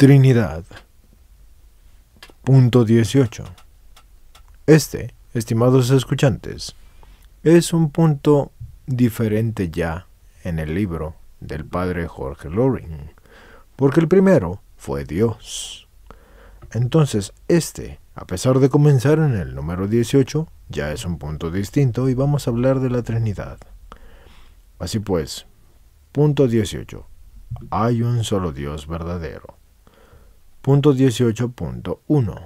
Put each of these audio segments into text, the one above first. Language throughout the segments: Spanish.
Trinidad. Punto 18. Este, estimados escuchantes, es un punto diferente ya en el libro del padre Jorge Loring, porque el primero fue Dios. Entonces, este, a pesar de comenzar en el número 18, ya es un punto distinto y vamos a hablar de la Trinidad. Así pues, punto 18. Hay un solo Dios verdadero. 18.1.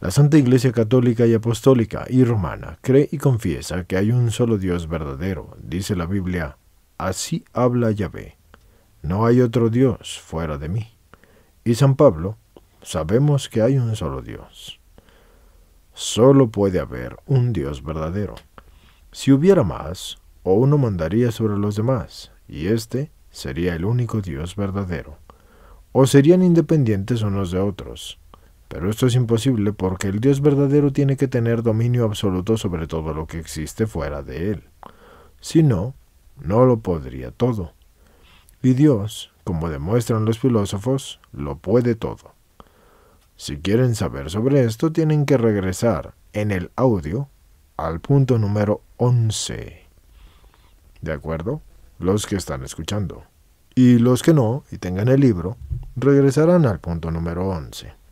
La Santa Iglesia Católica y Apostólica y Romana cree y confiesa que hay un solo Dios verdadero, dice la Biblia. Así habla Yahvé. No hay otro Dios fuera de mí. Y San Pablo, sabemos que hay un solo Dios. Solo puede haber un Dios verdadero. Si hubiera más, o uno mandaría sobre los demás, y este sería el único Dios verdadero o serían independientes unos de otros. Pero esto es imposible porque el Dios verdadero tiene que tener dominio absoluto sobre todo lo que existe fuera de él. Si no, no lo podría todo. Y Dios, como demuestran los filósofos, lo puede todo. Si quieren saber sobre esto, tienen que regresar en el audio al punto número 11. ¿De acuerdo? Los que están escuchando. Y los que no, y tengan el libro, regresarán al punto número 11.